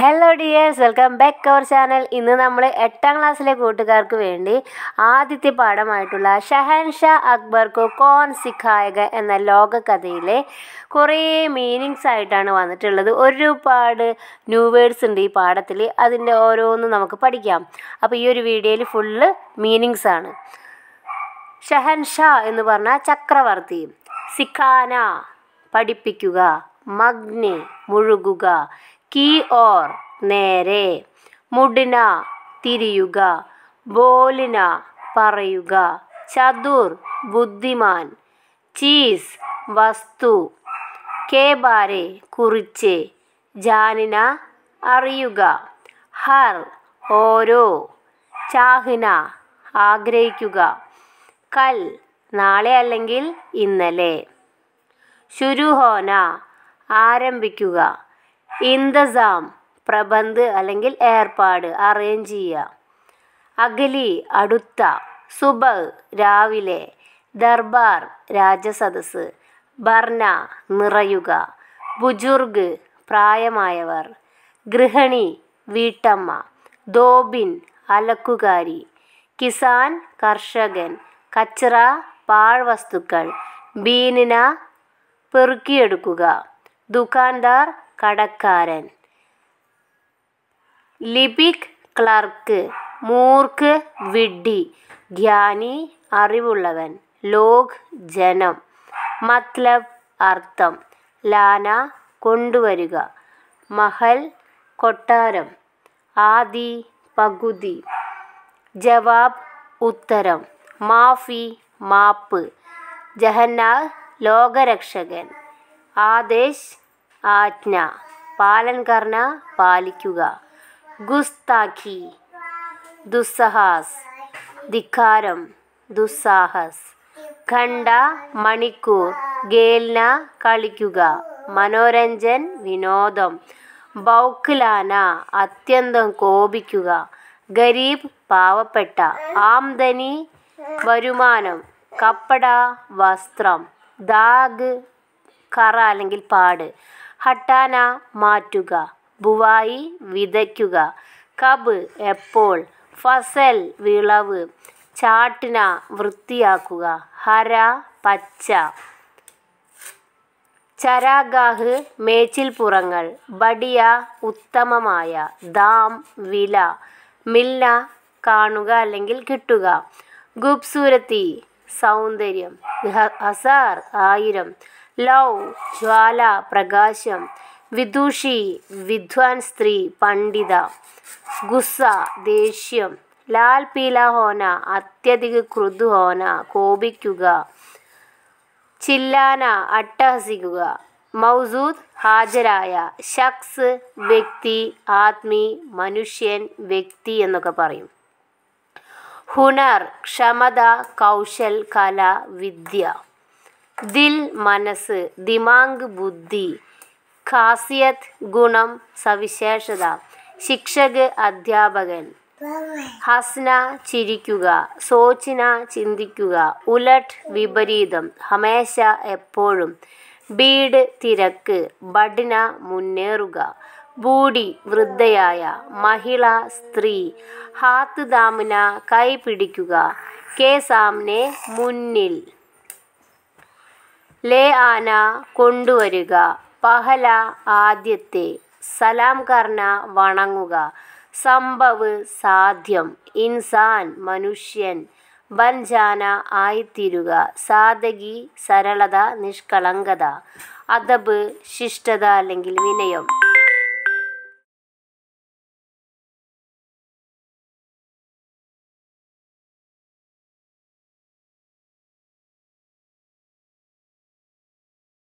hello dears welcome back our channel ഇന്ന് നമ്മൾ എട്ടാം ക്ലാസ്സിലെ കൂട്ടുകാർക്ക് വേണ്ടി ആദ്യത്തെ പാഠമായിട്ടുള്ള ഷഹൻഷാ അക്ബർക്ക് കോൺ സിഖായക എന്ന ലോകകഥയിലെ കുറേ മീനിങ്സ് ആയിട്ടാണ് വന്നിട്ടുള്ളത് ഒരുപാട് ന്യൂ വേർഡ്സ് ഉണ്ട് ഈ പാഠത്തിൽ അതിൻ്റെ ഓരോന്നും നമുക്ക് പഠിക്കാം അപ്പോൾ ഈ ഒരു വീഡിയോയിൽ ഫുള്ള് മീനിങ്സ് ആണ് ഷഹൻഷാ എന്ന് പറഞ്ഞാൽ ചക്രവർത്തി സിഖാന പഠിപ്പിക്കുക മഗ്നെ മുഴുകുക की ओर നേരെ മുഡ്ന തിരിയുക ബോലിന പറയുക ചതുർ ബുദ്ധിമാൻ ചീസ് വസ്തു കെ ബാരെ കുറിച്ച് ജാനിന അറിയുക ഹർ ഓരോ ചാഹിന ആഗ്രഹിക്കുക കൽ നാളെ അല്ലെങ്കിൽ ഇന്നലെ ശുരുഹോന ആരംഭിക്കുക ഇന്തസാം പ്രബന്ത് അല്ലെങ്കിൽ ഏർപ്പാട് അറേഞ്ച് ചെയ്യുക അഗലി അടുത്ത സുബ രാവിലെ ദർബാർ രാജസദസ് ബർണ നിറയുക ബുജുർഗ് പ്രായമായവർ ഗൃഹിണി വീട്ടമ്മ ദോബിൻ അലക്കുകാരി കിസാൻ കർഷകൻ കച്ചറ പാഴ്വസ്തുക്കൾ ബീനിന പെറുക്കിയെടുക്കുക ദുക്കാൻദാർ കടക്കാരൻ ലിബിക് ക്ലർക്ക് മൂർക്ക് വിഡ്ഢി ജ്ഞാനി അറിവുള്ളവൻ ലോക് ജനം മത്ലബ് അർത്ഥം ലാന കൊണ്ടുവരിക മഹൽ കൊട്ടാരം ആദി പകുതി ജവാബ് ഉത്തരം മാഫി മാപ്പ് ജഹന്നാ ലോകരക്ഷകൻ ആദേശ് ആജ്ഞ പാലൻകർണ പാലിക്കുക ഗുസ്താഖി ദുസ്സഹാസ് ധിക്കാരം ദുസ്സാഹസ് ഖണ്ഡ മണിക്കൂർ ഗേൽന കളിക്കുക മനോരഞ്ജൻ വിനോദം ബൗക്കിലാന അത്യന്തം കോപിക്കുക ഗരീബ് പാവപ്പെട്ട ആംദനി വരുമാനം കപ്പട വസ്ത്രം ദാഗ് കറ അല്ലെങ്കിൽ പാട് ഹട്ടാന മാറ്റുക ബുവായി വിതയ്ക്കുക കബ് എപ്പോൾ ഫസൽ വിളവ് ചാട്ടിന വൃത്തിയാക്കുക ഹര പച്ച ചരാഗാഹ് മേച്ചിൽപ്പുറങ്ങൾ ബടിയ ഉത്തമമായ ദാം വില മില്ല കാണുക അല്ലെങ്കിൽ കിട്ടുക ഖൂബ്സൂരത്തി സൗന്ദര്യം ഹസാർ ആയിരം ലൗ ജ്വാല പ്രകാശം വിദുഷി വിദ്വാൻ സ്ത്രീ പണ്ഡിത ഗുസ്സ ദേഷ്യം ലാൽ പീല ഹോന അത്യധിക ക്രുതു ഹോന കോപിക്കുക ചില്ലാന അട്ടഹസിക്കുക മൗസൂദ് ഹാജരായ ഷഖ്സ് വ്യക്തി ആത്മി മനുഷ്യൻ വ്യക്തി എന്നൊക്കെ പറയും ഹുനർ ക്ഷമത കൗശൽ കല വിദ്യ ദിൽ മനസ്സ് ദിമാങ് ബുദ്ധി ഖാസിയത് ഗുണം സവിശേഷത ശിക്ഷക് അധ്യാപകൻ ഹസ്ന ചിരിക്കുക സോച്ചിന ചിന്തിക്കുക ഉലട്ട് വിപരീതം ഹമേശ എപ്പോഴും ബീഡ് തിരക്ക് ബഡ്ന മുന്നേറുക ബൂടി വൃദ്ധയായ മഹിള സ്ത്രീ ഹാത്ത് ദാമിന കൈ പിടിക്കുക കെ സാമ്നെ മുന്നിൽ ലേ ആന കൊണ്ടുവരുക പഹല ആദ്യത്തെ സലാം കർണ വണങ്ങുക സംഭവ് സാധ്യം ഇൻസാൻ മനുഷ്യൻ ബൻജാന ആയിത്തീരുക സാധകി സരളത നിഷ്കളങ്കത അതബ് ശിഷ്ടത അല്ലെങ്കിൽ വിനയം